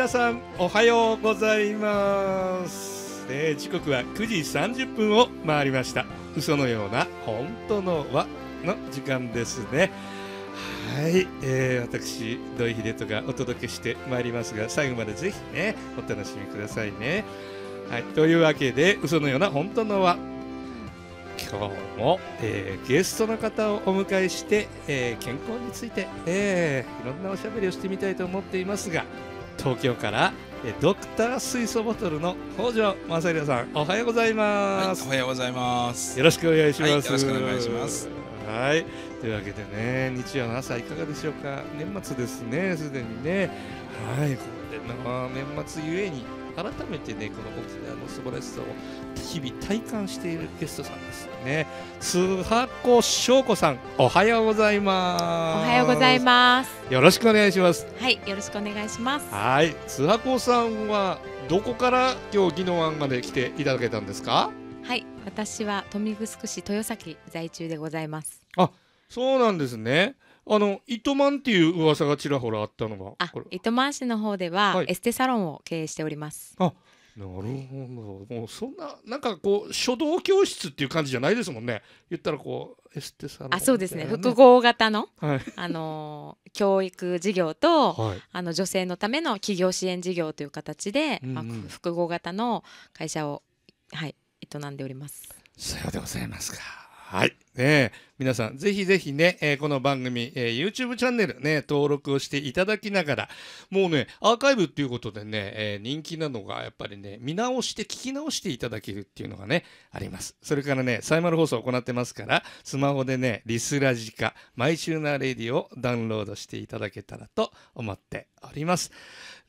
皆さんおはようございます、えー、時刻は9時30分を回りました嘘のような本当の和の時間ですねはい、えー、私土井秀人がお届けしてまいりますが最後までぜひねお楽しみくださいねはいというわけで嘘のような本当の和今日も、えー、ゲストの方をお迎えして、えー、健康について、えー、いろんなおしゃべりをしてみたいと思っていますが東京からドクター水素ボトルの北条正弘さんおはようございます、はい、おはようございますよろしくお願いします、はい、よろしくお願いしますはいというわけでね日曜の朝いかがでしょうか年末ですねすでにねはいこれの年末ゆえに改めてねこの沖あの素晴らしさを日々体感しているゲストさんですね須波子翔子さんおはようございますおはようございますよろしくお願いしますはいよろしくお願いしますはい須波子さんはどこから今日宜野湾まで来ていただけたんですかはい私は豊見城市豊崎在住でございますあそうなんですねあの糸満っていう噂がちらほらあったのが糸満市の方では、エステサロンを経営しておりますあなるほどもうそんななんかこう書道教室っていう感じじゃないですもんね言ったらこうエステサロンあそうですね複合型の、はい、あの教育事業と、はい、あの女性のための企業支援事業という形で、うんうん、まあ、複合型の会社をはい営んでおりますさようでございますかはい。ね皆さん、ぜひぜひね、えー、この番組、えー、YouTube チャンネルね、登録をしていただきながら、もうね、アーカイブっていうことでね、えー、人気なのが、やっぱりね、見直して、聞き直していただけるっていうのがね、あります。それからね、サイマル放送を行ってますから、スマホでね、リスラジカ、マイチューナーレディをダウンロードしていただけたらと思っております。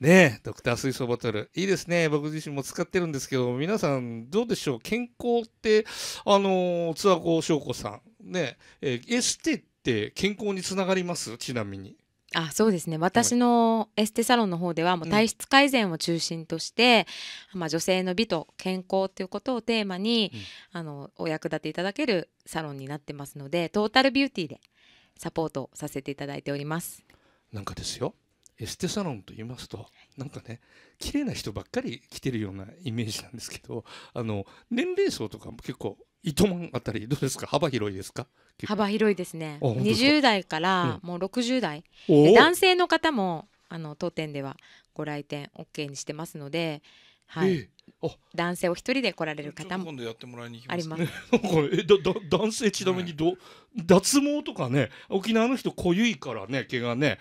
ねえ、ドクター水素ボトル。いいですね。僕自身も使ってるんですけど、皆さんどうでしょう健康って、あのー、津和子翔子さん。ねえ、えエステって健康につながりますちなみに。あそうですね私のエステサロンの方ではもう体質改善を中心として、うん、まあ、女性の美と健康ということをテーマに、うん、あのお役立ていただけるサロンになってますのでトータルビューティーでサポートさせていただいております。なんかですよエステサロンと言いますとなんかね綺麗な人ばっかり来てるようなイメージなんですけどあの年齢層とかも結構糸満あたりどうですか幅広いですか幅広いですね20代からもう60代、うん、男性の方もあの当店ではご来店 OK にしてますので、はい、えー、男性お一人で来られる方も今度やってもらいに行きます、ね、男性ちなみにど、う脱毛とかね沖縄の人濃ゆいからね毛がね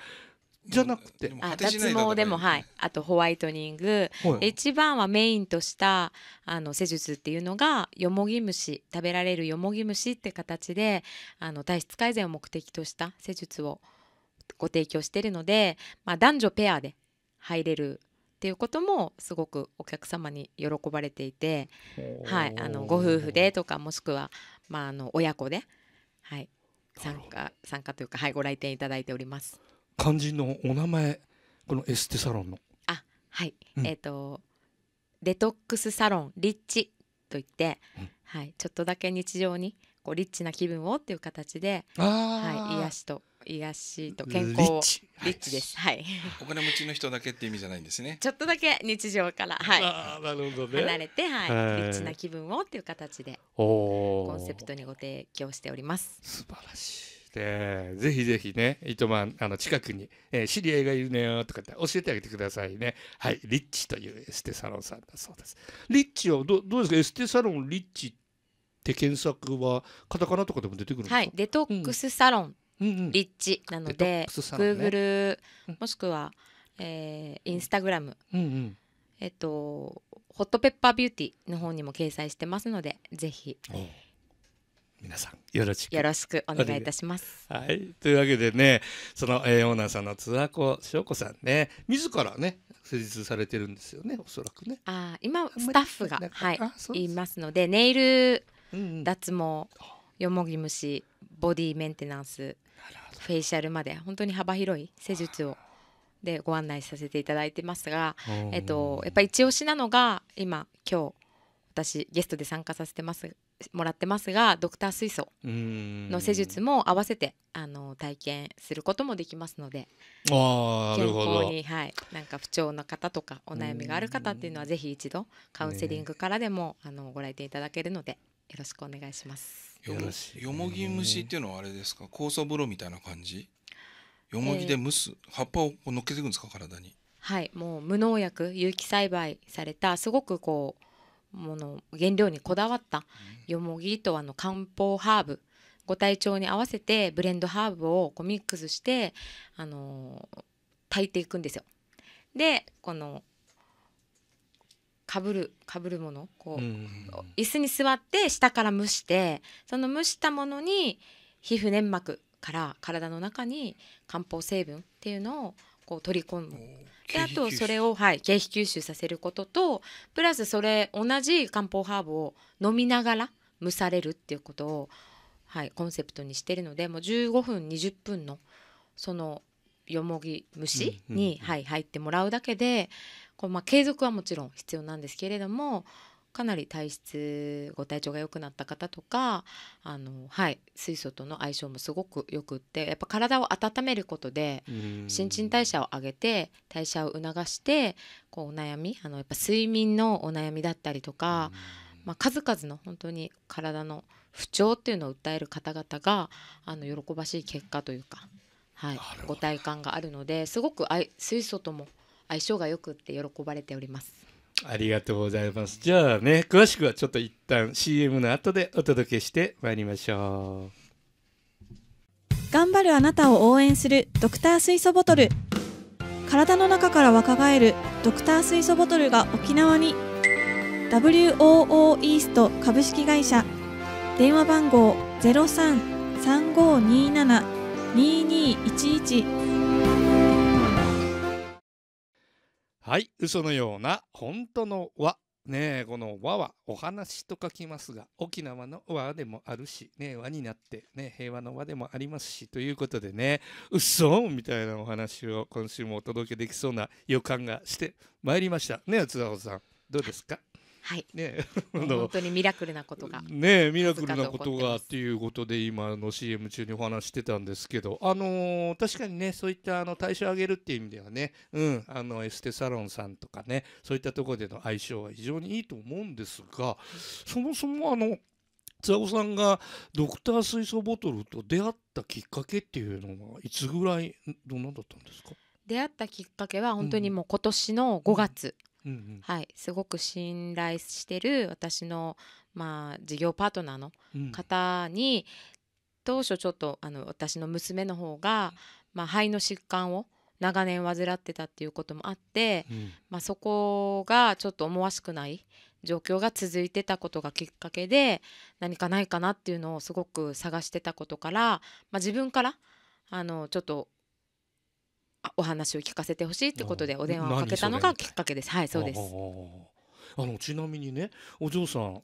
じゃなくて脱毛でもはいあとホワイトニング、一番はメインとしたあの施術っていうのがよもぎ虫食べられるよもぎ虫って形であの体質改善を目的とした施術をご提供してるので、まあ、男女ペアで入れるっていうこともすごくお客様に喜ばれていて、はい、あのご夫婦でとかもしくは、まあ、あの親子で、はい、参加参加というか、はい、ご来店いただいております。肝心のお名前このエステサロンのあはい、うん、えっ、ー、とデトックスサロンリッチといって、うん、はい、ちょっとだけ日常にこうリッチな気分をっていう形で、はい、癒しと癒しと健康をリッチです、はい、お金持ちの人だけって意味じゃないんですね ちょっとだけ日常から、はい、なるほどね離れて、はい、はい、リッチな気分をっていう形でコンセプトにご提供しております素晴らしいえぜひぜひね、糸満、あの、近くに、えー、知り合いがいるのよとかって教えてあげてくださいね。はい、リッチというエステサロンさんだそうです。リッチは、ど、どうですかエステサロンリッチって検索は、カタカナとかでも出てくるんですかはい、デトックスサロン、うん、リッチなので、グーグル、もしくは、えー、インスタグラム、うんうん、えっと、ホットペッパービューティーの方にも掲載してますので、ぜひ。え皆さんよろしくよろしくお願いいたします。はい、というわけでねその、えー、オーナーさんの津和子翔子さんね自らね施術されてるんですよねおそらくね。あ今スタッフがはいいますのでネイル脱毛、うんよもぎ虫ボディメンテナンスフェイシャルまで本当に幅広い施術をでご案内させていただいてますが、えっと、やっぱり一押しなのが今今日私ゲストで参加させてますもらってますがドクター水素の施術も合わせてあの体験することもできますのであ健康に、はい、なんか不調の方とかお悩みがある方っていうのはぜひ一度カウンセリングからでも、あのご来店いただけるのでよろしくお願いします。よもよもぎ虫っていうのはあれですか酵素風呂みたいな感じよもぎで蒸す、えー、葉っぱをのっけていくんですか体にはいもう無農薬有機栽培されたすごくこうもの原料にこだわったよもぎとあの漢方ハーブご体調に合わせてブレンドハーブをこうミックスしてあの炊いていくんですよ。でこのかぶるかぶるものこう、うん、椅子に座って下から蒸してその蒸したものに皮膚粘膜から体の中に漢方成分っていうのをこう取り込む。であとそれを、はい、経費吸収させることとプラスそれ同じ漢方ハーブを飲みながら蒸されるっていうことを、はい、コンセプトにしてるのでもう15分20分のそのよもぎ蒸しに、入ってもらうだけでこう、まあ、継続はもちろん必要なんですけれどもかなり体質ご体調が良くなった方とかあの、はい、水素との相性もすごくよくってやっぱ体を温めることで新陳代謝を上げて代謝を促してこうお悩みあのやっぱ睡眠のお悩みだったりとか、まあ、数々の本当に体の不調っていうのを訴える方々があの喜ばしい結果というか、はい、ご体感があるのですごく水素とも相性がよくって喜ばれております。ありがとうございます。じゃあね、詳しくはちょっと一旦 CM の後でお届けしてまいりましょう。頑張るあなたを応援するドクター水素ボトル。体の中から若返るドクター水素ボトルが沖縄に WOO イースト株式会社電話番号0335272211はい嘘のような本当の和ねえこの和はお話と書きますが沖縄の和でもあるしね和になってね平和の和でもありますしということでね嘘みたいなお話を今週もお届けできそうな予感がしてまいりましたねえ津田さんどうですかはい、ね、本当にミラクルなことが。ねミラクルなことがっていうことで今の CM 中にお話してたんですけど、あのー、確かにねそういったあの代謝を上げるっていう意味ではね、うん、あのエステサロンさんとかねそういったところでの相性は非常にいいと思うんですがそもそもあの津子さんがドクター水素ボトルと出会ったきっかけっていうのはいつぐらいどんなんだったんですか出会ったきっかけは本当にもう今年の5月。うんうんうん、はい、すごく信頼してる私の、まあ、事業パートナーの方に、うん、当初ちょっとあの私の娘の方が、まあ、肺の疾患を長年患ってたっていうこともあって、うん、まあ、そこがちょっと思わしくない状況が続いてたことがきっかけで何かないかなっていうのをすごく探してたことから、まあ、自分からあのちょっとお話を聞かせてほしいってことでお電話をかけたのがきっかけです。はい、そうです。あのちなみにね、お嬢さん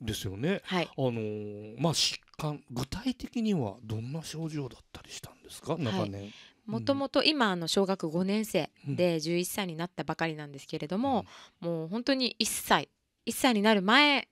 ですよね。はい、あのまあ疾患具体的にはどんな症状だったりしたんですか、長年。もともと今あの小学5年生で11歳になったばかりなんですけれども、うん、もう本当に1歳1歳になる前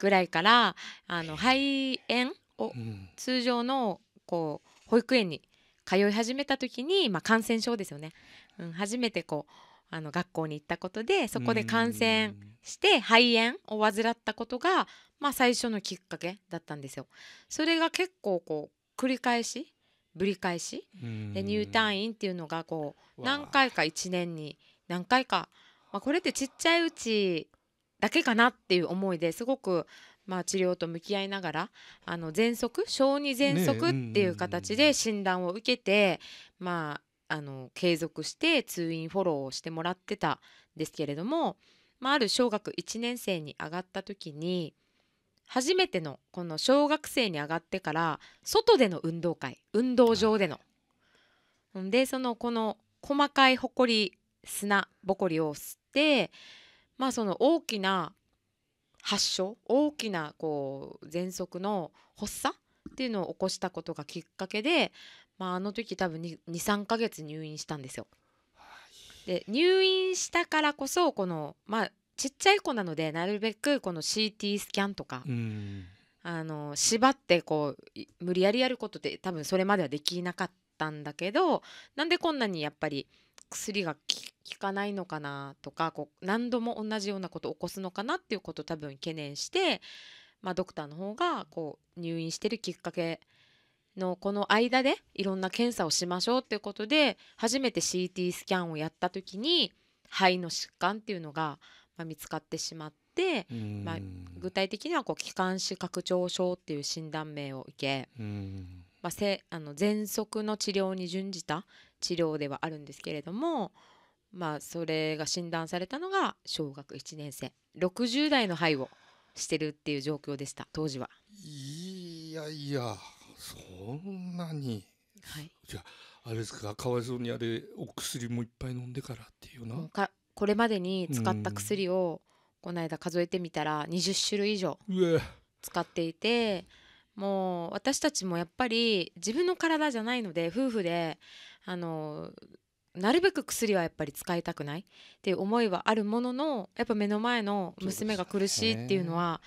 ぐらいからあの肺炎を通常のこう保育園に通い始めた時に、まあ、感染症ですよね、うん、初めてこうあの学校に行ったことでそこで感染して肺炎を患ったことが、まあ、最初のきっかけだったんですよ。それが結構こう繰り返しぶり返しで入退院っていうのがこう何回か1年に何回か、まあ、これってちっちゃいうちだけかなっていう思いですごくまあ、治療と向き合いながらあの喘息小児喘息っていう形で診断を受けて、まあ、あの継続して通院フォローをしてもらってたんですけれども、まあ、ある小学1年生に上がった時に初めてのこの小学生に上がってから外での運動会運動場での。でそのこの細かいほこり砂ぼこりを吸ってまあその大きな発症大きなこう喘息の発作っていうのを起こしたことがきっかけで、まあ、あの時多分23ヶ月入院したんですよ。で入院したからこそこの、まあ、ちっちゃい子なのでなるべくこの CT スキャンとか。あの縛ってこう無理やりやることって多分それまではできなかったんだけどなんでこんなにやっぱり薬が効効かないのかなとかこう何度も同じようなことを起こすのかなっていうことを多分懸念して、まあ、ドクターの方がこう入院してるきっかけのこの間でいろんな検査をしましょうっていうことで初めて CT スキャンをやった時に肺の疾患っていうのが、まあ、見つかってしまって、まあ、具体的にはこう気管支拡張症っていう診断名を受け、まあ、せあの喘息の治療に準じた治療ではあるんですけれども。まあ、それが診断されたのが小学1年生60代の肺をしてるっていう状況でした当時はいやいやそんなに、はい、じゃああれですかかわいそうにあれお薬もいっぱい飲んでからっていうなかこれまでに使った薬を、この間数えてみたら20種類以上使っていてもう私たちもやっぱり自分の体じゃないので夫婦であのなるべく薬はやっぱり使いたくないっていう思いはあるもののやっぱ目の前の娘が苦しいっていうのは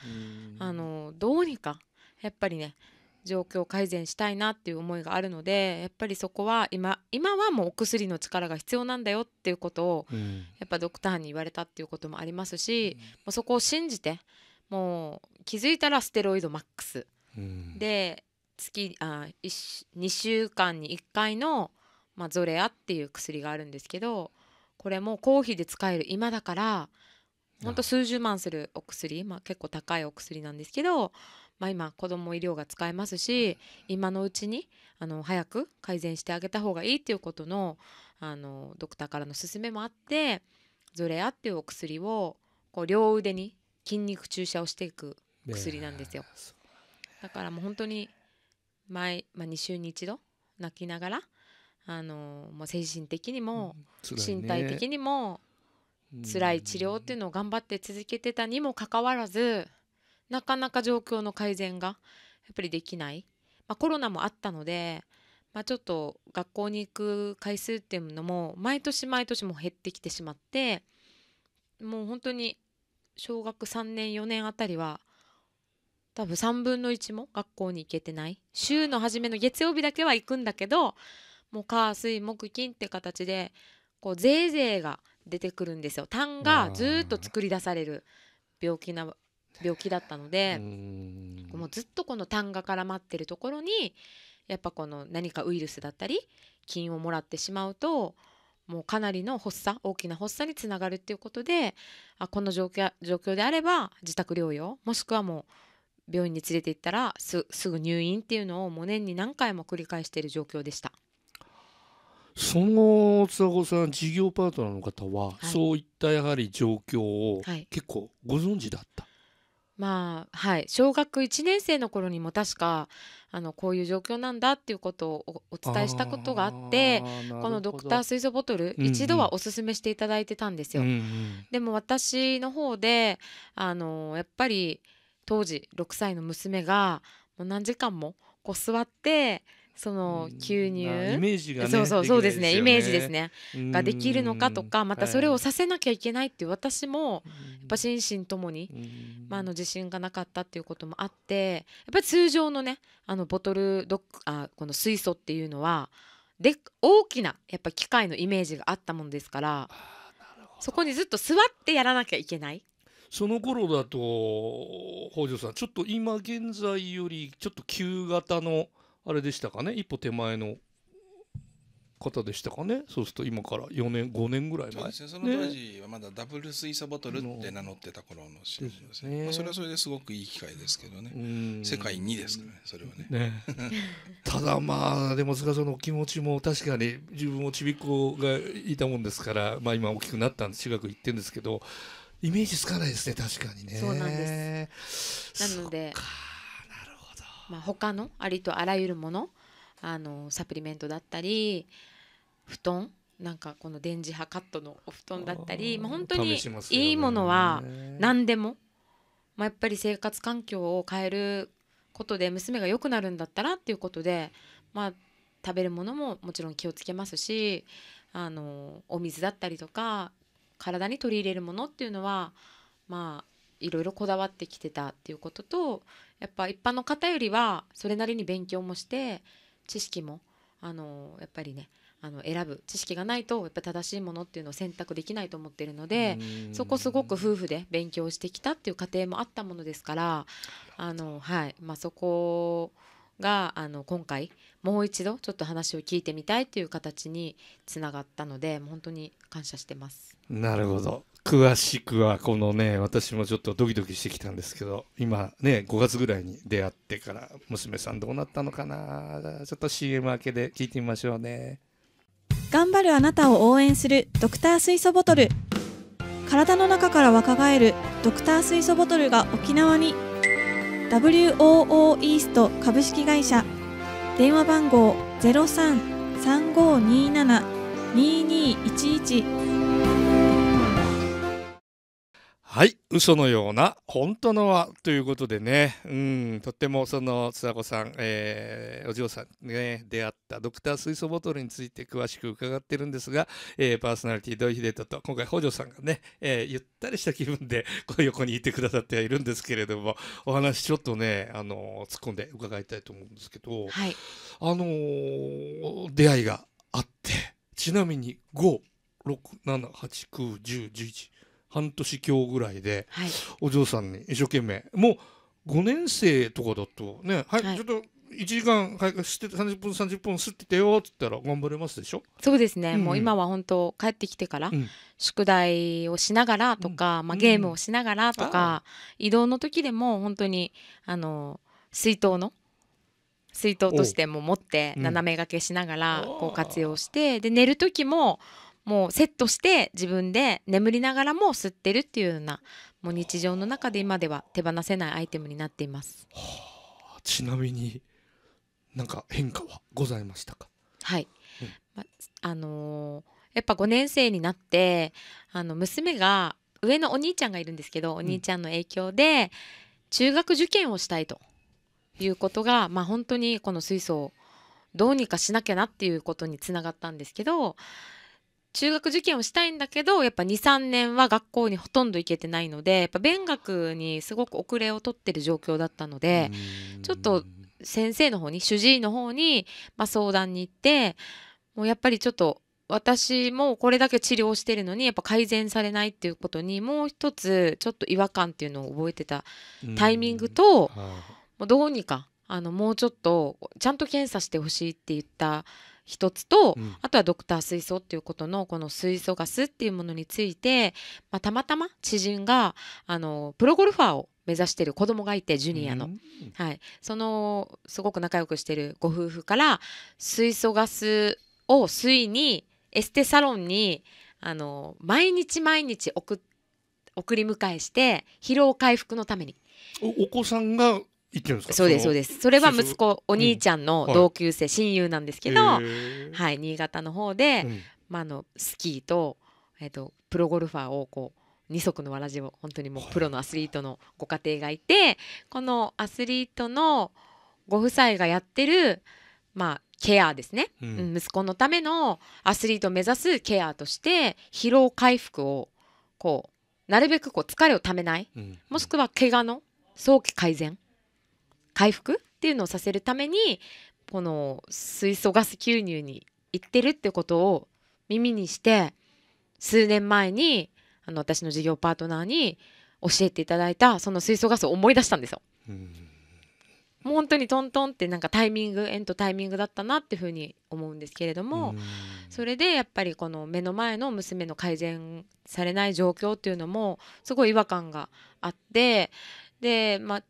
あのどうにかやっぱりね状況改善したいなっていう思いがあるのでやっぱりそこは今今はもうお薬の力が必要なんだよっていうことを、うん、やっぱドクターに言われたっていうこともありますし、うん、もうそこを信じてもう気づいたらステロイドマックス、うん、で月あ2週間に1回のまあ、ゾレアっていう薬があるんですけどこれも公費で使える今だからほんと数十万するお薬、まあ、結構高いお薬なんですけど、まあ、今子ども医療が使えますし今のうちにあの早く改善してあげた方がいいっていうことのあのドクターからの勧めもあってゾレアっていうお薬をこう両腕に筋肉注射をしていく薬なんですよ。だからもう本当に毎、まあ、2週に1度泣きながらあのもう精神的にも、身体的にも辛い治療っていうのを頑張って続けてたにもかかわらずなかなか状況の改善がやっぱりできない、まあ、コロナもあったので、まあ、ちょっと学校に行く回数っていうのも毎年毎年も減ってきてしまってもう本当に小学3年4年あたりは多分3分の1も学校に行けてない週の初めの月曜日だけは行くんだけどもう火水木金って形でこうぜいぜいが出てくるんですよ痰がずっと作り出される病気な病気だったのでもうずっとこの痰が絡まってるところにやっぱこの何かウイルスだったり菌をもらってしまうともうかなりの発作大きな発作につながるっていうことであこの状況状況であれば自宅療養もしくはもう病院に連れて行ったらすぐ入院っていうのをもう年に何回も繰り返している状況でした。その津子さん事業パートナーの方は、はい、そういったやはり状況を結構ご存知だった、はい、まあはい小学1年生の頃にも確かあのこういう状況なんだっていうことをお伝えしたことがあってこのドクター水素ボトル、うんうん、一度はおすすめしていただいてたんですよ。うんうん、でも私の方であのやっぱり当時6歳の娘がもう何時間もこう座ってその吸入、イメージが、ね、そうそうそうですね、ね、イメージですね、ができるのかとかまたそれをさせなきゃいけないっていう私もやっぱ心身ともに、まあ、あの自信がなかったっていうこともあってやっぱり通常のねあのボトルドッあこの水素っていうのはで大きなやっぱ機械のイメージがあったものですからそこにずっと座ってやらなきゃいけない。その頃だと北条さんちょっと今現在よりちょっと旧型のあれでしたかね一歩手前の方でしたかねそうすると今から4年5年ぐらい前そ、の当時はまだダブル水素ボトルって名乗ってた頃のシリですね、まあ、それはそれですごくいい機会ですけどね世界2ですからねそれはね、ね、ただまあでも菅さんの気持ちも確かに自分もちびっ子がいたもんですから、まあ、今大きくなったんで中学行ってるんですけどイメージつかないですね確かにねそうなんですなのでまあ、他のありとあらゆるものあのサプリメントだったり布団なんかこの電磁波カットのお布団だったりまあ、本当にいいものは何でも、まあ、やっぱり生活環境を変えることで娘が良くなるんだったらっていうことで、まあ、食べるものももちろん気をつけますしあのお水だったりとか体に取り入れるものっていうのはまあいろいろこだわってきてたっていうこととやっぱ一般の方よりはそれなりに勉強もして知識もあのやっぱりねあの選ぶ知識がないとやっぱ正しいものっていうのを選択できないと思ってるのでそこすごく夫婦で勉強してきたっていう過程もあったものですからあの、はいまあ、そこがあの今回もう一度ちょっと話を聞いてみたいという形につながったので本当に感謝してます。なるほど詳しくはこのね私もちょっとドキドキしてきたんですけど今ね5月ぐらいに出会ってから娘さんどうなったのかなちょっと CM 明けで聞いてみましょうね頑張るあなたを応援するドクター水素ボトル体の中から若返るドクター水素ボトルが沖縄に WOO イースト株式会社電話番号0335272211はい、嘘のような本当のはということでね、うん、とってもその津田子さん、えー、お嬢さんね出会ったドクター水素ボトルについて詳しく伺ってるんですが、えー、パーソナリティ土井秀人と今回北条さんがね、えー、ゆったりした気分でこ横にいてくださってはいるんですけれどもお話ちょっとねあの突っ込んで伺いたいと思うんですけど、はい、あのー、出会いがあってちなみに5。6、7、8、9、10、11、半年強ぐらいで、はい、お嬢さんに一生懸命もう5年生とかだとね、はい、はい、ちょっと1時間開花して30分30分すってたよって言ったら頑張れますでしょそうですね、うん、もう今は本当帰ってきてから、宿題をしながらとか、うん、まあ、ゲームをしながらとか、うん、移動の時でも本当にあの水筒の水筒としても持って斜めがけしながらこう活用してで寝る時ももうセットして自分で眠りながらも吸ってるっていうようなもう日常の中で今では手放せないアイテムになっています。はあ、ちなみに何か変化はございましたかはい、うん、まあのー、やっぱ5年生になってあの娘が上のお兄ちゃんがいるんですけどお兄ちゃんの影響で中学受験をしたいということが、まあ、本当にこの水素をどうにかしなきゃなっていうことにつながったんですけど中学受験をしたいんだけどやっぱ23年は学校にほとんど行けてないのでやっぱ勉学にすごく遅れを取ってる状況だったのでちょっと先生の方に主治医の方に、まあ、相談に行ってもうやっぱりちょっと私もこれだけ治療してるのにやっぱ改善されないっていうことにもう一つちょっと違和感っていうのを覚えてたタイミングと、もうどうにかあのもうちょっとちゃんと検査してほしいって言った一つと、うん、あとはドクター水素っていうことのこの水素ガスっていうものについて、まあ、たまたま知人があのプロゴルファーを目指してる子供がいてジュニアの、はい、そのすごく仲良くしてるご夫婦から水素ガスを水にエステサロンにあの毎日毎日送送り迎えして疲労回復のためにお子さんがそうですそうですそれは息子お兄ちゃんの同級生、親友なんですけど、はい新潟の方で、まあ、のスキーと,、えー、とプロゴルファーをこう二足のわらじを本当にもうプロのアスリートのご家庭がいてこのアスリートのご夫妻がやってる、まあ、ケアですね、うん、息子のためのアスリートを目指すケアとして疲労回復をこうなるべくこう疲れをためない、うん、もしくは怪我の早期改善回復っていうのをさせるためにこの水素ガス吸入に行ってるってことを耳にして数年前にあの私の事業パートナーに教えていただいたその水素ガスを思い出したんですよ。もう本当にトントンってなんかタイミング縁とタイミングだったなっていうふうに思うんですけれどもそれでやっぱりこの目の前の娘の改善されない状況っていうのもすごい違和感があってでまあ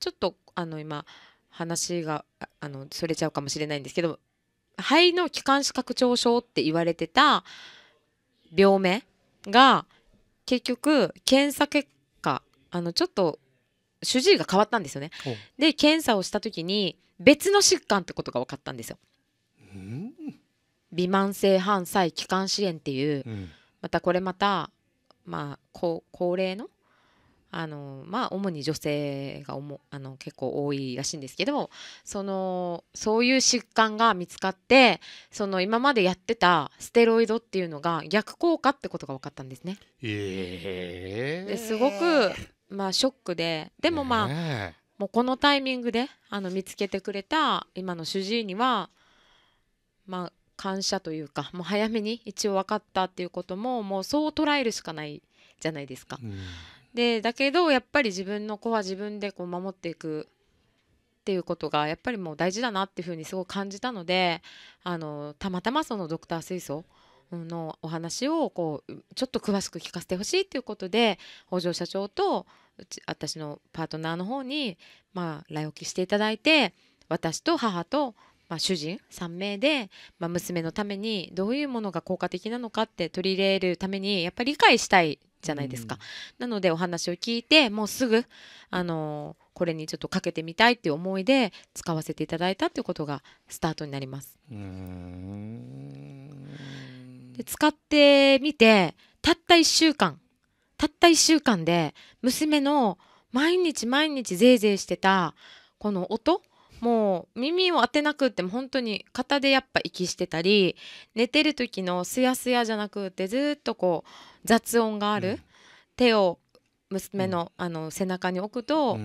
ちょっとあの今話があのそれちゃうかもしれないんですけど肺の気管支拡張症って言われてた病名が結局検査結果あのちょっと主治医が変わったんですよね。で検査をした時に別の疾患ってことが分かったんですよ。微慢性反細気管支炎っていう、うん、またこれまたまあ高高齢のあのまあ主に女性がおもあの結構多いらしいんですけどそのそういう疾患が見つかってその今までやってたステロイドっていうのが逆効果ってことが分かったんですね。えー、ですごく、まあ、ショックででもまあ、えーもうこのタイミングであの見つけてくれた今の主治医にはまあ感謝というかもう早めに一応分かったっていうことももうそう捉えるしかないじゃないですか。うん、でだけどやっぱり自分の子は自分でこう守っていくっていうことがやっぱりもう大事だなっていうふうにすごい感じたのであのたまたまそのドクター水槽のお話をこうちょっと詳しく聞かせてほしいっていうことで北条社長と私のパートナーの方に、まあ、来沖していただいて私と母と、まあ、主人3名で、まあ、娘のためにどういうものが効果的なのかって取り入れるためにやっぱり理解したいじゃないですか、なのでお話を聞いてもうすぐあのこれにちょっとかけてみたいっていう思いで使わせていただいたっていうことがスタートになります。で使ってみてたった1週間たった1週間で娘の毎日毎日ぜいぜいしてたこの音もう耳を当てなくても本当に肩でやっぱ息してたり寝てる時のすやすやじゃなくてずっとこう雑音がある、手を娘の,、あの背中に置くと、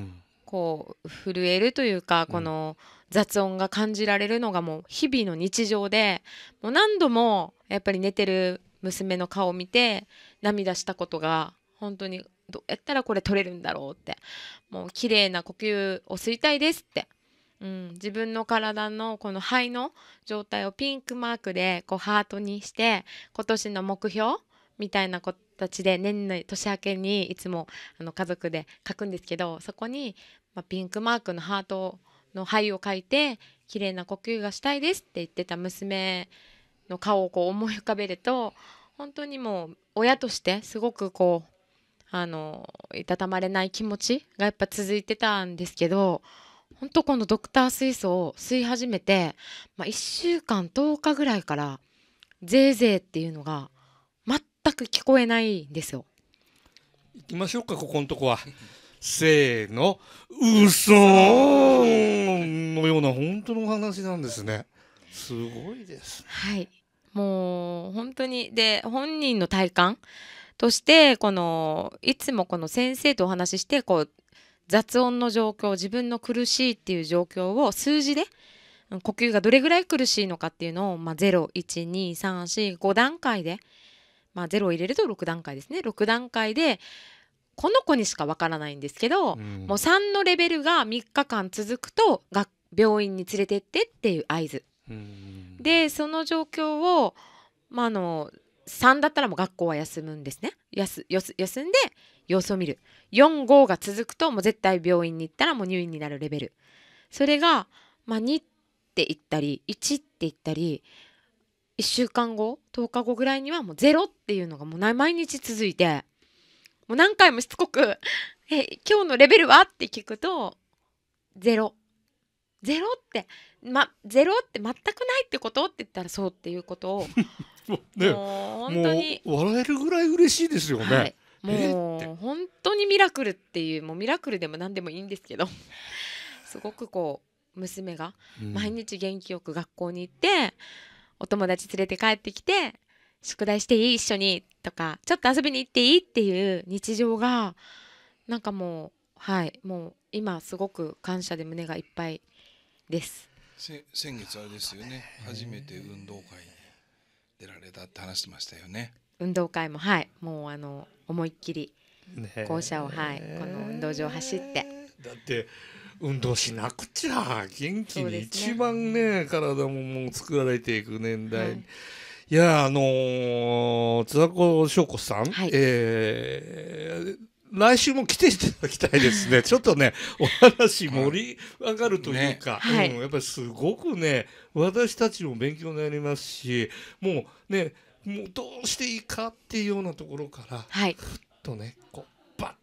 こう震えるというかこの雑音が感じられるのがもう日々の日常でもう何度もやっぱり寝てる娘の顔を見て涙したことが本当にどうやったらこれ取れるんだろうってもう綺麗な呼吸を吸いたいですってうん、自分の体のこの肺の状態をピンクマークでこうハートにして今年の目標みたいなちで年内年明けにいつもあの家族で書くんですけどそこに、まピンクマークのハートの灰を書いて綺麗な呼吸がしたいですって言ってた娘の顔をこう思い浮かべると本当にもう親としてすごくこうあのいたたまれない気持ちがやっぱ続いてたんですけど本当このドクター水素を吸い始めて、まあ、1週間10日ぐらいからぜいぜいっていうのが全く聞こえないんですよ。行きましょうかここのとこは。せーの、嘘のような本当のお話なんですね。すごいです。はい。もう本当にで本人の体感としてこのいつもこの先生とお話ししてこう雑音の状況自分の苦しいっていう状況を数字で呼吸がどれぐらい苦しいのかっていうのを、まあ、01234 5段階でまあ、0を入れると6段階ですね6段階でこの子にしかわからないんですけど、うん、もう3のレベルが3日間続くと病院に連れてってっていう合図、うん、でその状況を、まあ、あの3だったらもう学校は休むんですね休休んで様子を見る45が続くともう絶対病院に行ったらもう入院になるレベルそれが、まあ、2って言ったり1って言ったり1週間後10日後ぐらいにはもうゼロっていうのがもう毎日続いてもう何回もしつこく「え今日のレベルは?」って聞くと「ゼロ」「ゼロ」って「まゼロ」って全くないってことって言ったらそうっていうことを ね、もう本当に笑えるぐらい嬉しいですよね。はい、もう本当にミラクルっていうもうミラクルでも何でもいいんですけど すごくこう娘が毎日元気よく学校に行って、お友達連れて帰ってきて宿題していい一緒にとかちょっと遊びに行っていいっていう日常がなんかもうはいもう今すごく感謝で胸がいっぱいです先月あれですよね初めて運動会に出られたって話してましたよね運動会もはいもうあの思いっきり校舎をはいこの運動場を走ってだって運動しなくちゃ元気に一番ね、ね、体ももう作られていく年代、はい、いやあのー、津田子翔子さん、はい、えー来週も来ていただきたいですね。ちょっとね、お話盛り上がるというか、はいうん、やっぱりすごくね、私たちも勉強になりますし、もうね、もうどうしていいかっていうようなところから、はい、ふっとね、こ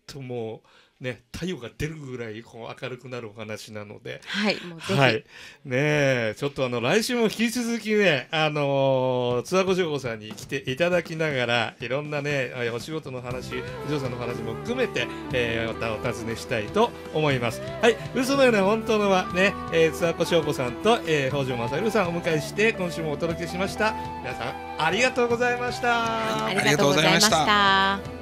ともうね太陽が出るぐらいこう明るくなるお話なので、はい、はい、ねちょっとあの来週も引き続きねあのー、津田五子さんに来ていただきながらいろんなねお仕事の話お嬢さんの話も含めて、えー、またお尋ねしたいと思います。はい、嘘のような本当のはね、えー、津田五子さんと、えー、北条正弘さんをお迎えして今週もお届けしました。皆さんありがとうございました。ありがとうございました。